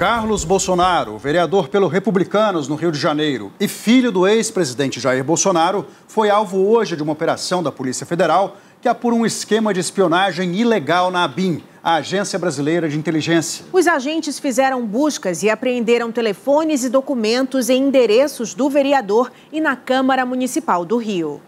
Carlos Bolsonaro, vereador pelo Republicanos no Rio de Janeiro e filho do ex-presidente Jair Bolsonaro, foi alvo hoje de uma operação da Polícia Federal que apura é um esquema de espionagem ilegal na ABIN, a Agência Brasileira de Inteligência. Os agentes fizeram buscas e apreenderam telefones e documentos em endereços do vereador e na Câmara Municipal do Rio.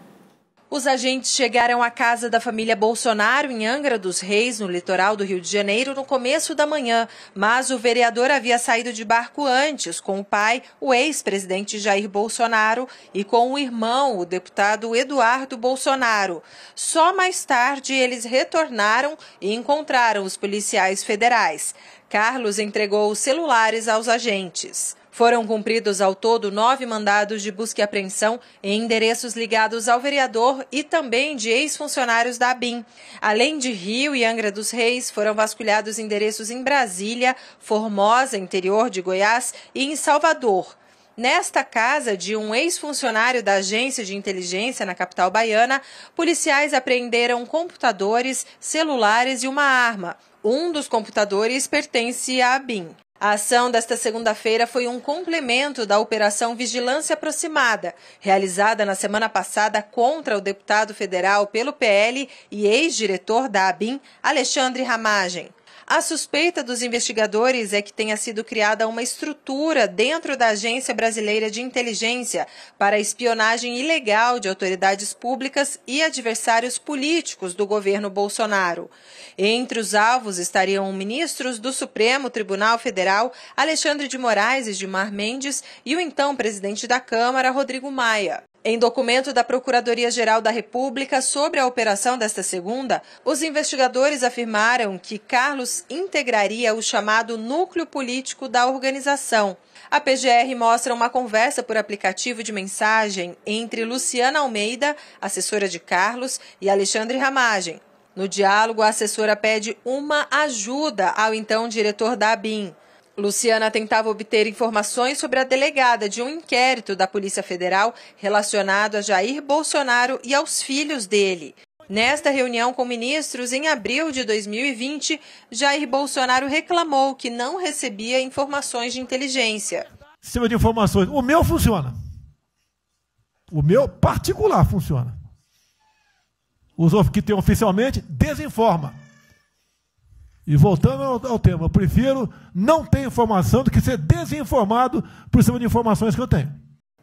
Os agentes chegaram à casa da família Bolsonaro em Angra dos Reis, no litoral do Rio de Janeiro, no começo da manhã, mas o vereador havia saído de barco antes com o pai, o ex-presidente Jair Bolsonaro, e com o irmão, o deputado Eduardo Bolsonaro. Só mais tarde eles retornaram e encontraram os policiais federais. Carlos entregou os celulares aos agentes. Foram cumpridos ao todo nove mandados de busca e apreensão em endereços ligados ao vereador e também de ex-funcionários da ABIN. Além de Rio e Angra dos Reis, foram vasculhados endereços em Brasília, Formosa, interior de Goiás e em Salvador. Nesta casa de um ex-funcionário da agência de inteligência na capital baiana, policiais apreenderam computadores, celulares e uma arma. Um dos computadores pertence à BIM. A ação desta segunda-feira foi um complemento da Operação Vigilância Aproximada, realizada na semana passada contra o deputado federal pelo PL e ex-diretor da ABIN, Alexandre Ramagem. A suspeita dos investigadores é que tenha sido criada uma estrutura dentro da Agência Brasileira de Inteligência para espionagem ilegal de autoridades públicas e adversários políticos do governo Bolsonaro. Entre os alvos estariam ministros do Supremo Tribunal Federal, Alexandre de Moraes e Gilmar Mendes, e o então presidente da Câmara, Rodrigo Maia. Em documento da Procuradoria-Geral da República sobre a operação desta segunda, os investigadores afirmaram que Carlos integraria o chamado núcleo político da organização. A PGR mostra uma conversa por aplicativo de mensagem entre Luciana Almeida, assessora de Carlos, e Alexandre Ramagem. No diálogo, a assessora pede uma ajuda ao então diretor da ABIN. Luciana tentava obter informações sobre a delegada de um inquérito da Polícia Federal relacionado a Jair Bolsonaro e aos filhos dele. Nesta reunião com ministros, em abril de 2020, Jair Bolsonaro reclamou que não recebia informações de inteligência. Sistema de informações. O meu funciona. O meu particular funciona. Os que tem oficialmente, desinforma. E voltando ao, ao tema, eu prefiro não ter informação do que ser desinformado por cima de informações que eu tenho.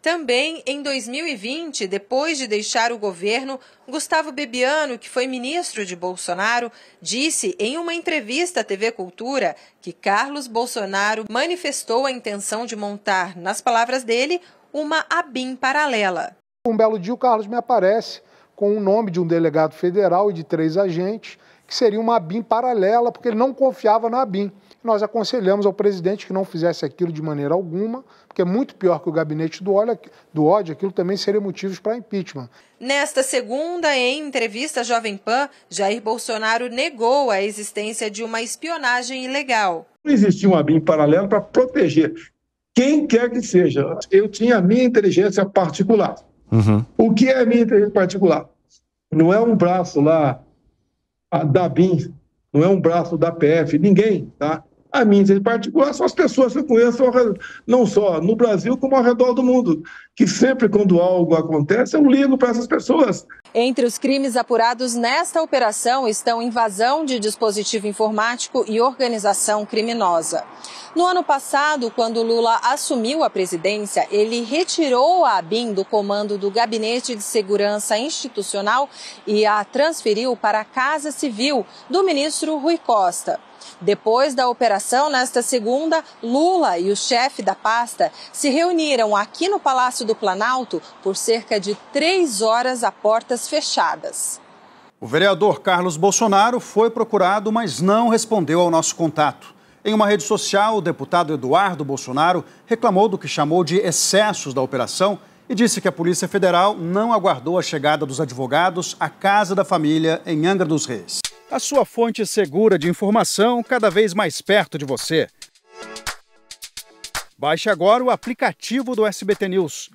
Também em 2020, depois de deixar o governo, Gustavo Bebiano, que foi ministro de Bolsonaro, disse em uma entrevista à TV Cultura que Carlos Bolsonaro manifestou a intenção de montar, nas palavras dele, uma ABIM paralela. Um belo dia, o Carlos me aparece com o nome de um delegado federal e de três agentes que seria uma ABIN paralela, porque ele não confiava na ABIN. Nós aconselhamos ao presidente que não fizesse aquilo de maneira alguma, porque é muito pior que o gabinete do ódio, do ódio aquilo também seria motivos para impeachment. Nesta segunda, em entrevista à Jovem Pan, Jair Bolsonaro negou a existência de uma espionagem ilegal. Não existia um ABIN paralela para proteger quem quer que seja. Eu tinha a minha inteligência particular. Uhum. O que é a minha inteligência particular? Não é um braço lá da BIM, não é um braço da PF, ninguém, tá? a mim em particular são as pessoas que eu conheço, não só no Brasil, como ao redor do mundo, que sempre quando algo acontece, eu ligo para essas pessoas. Entre os crimes apurados nesta operação estão invasão de dispositivo informático e organização criminosa. No ano passado, quando Lula assumiu a presidência, ele retirou a ABIN do comando do Gabinete de Segurança Institucional e a transferiu para a Casa Civil do ministro Rui Costa. Depois da operação, nesta segunda, Lula e o chefe da pasta se reuniram aqui no Palácio do Planalto por cerca de três horas a portas fechadas. O vereador Carlos Bolsonaro foi procurado, mas não respondeu ao nosso contato. Em uma rede social, o deputado Eduardo Bolsonaro reclamou do que chamou de excessos da operação e disse que a Polícia Federal não aguardou a chegada dos advogados à casa da família em Angra dos Reis. A sua fonte segura de informação cada vez mais perto de você. Baixe agora o aplicativo do SBT News.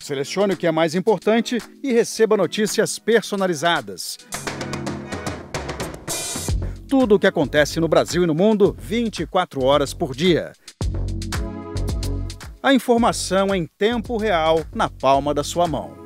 Selecione o que é mais importante e receba notícias personalizadas. Tudo o que acontece no Brasil e no mundo 24 horas por dia a informação em tempo real na palma da sua mão.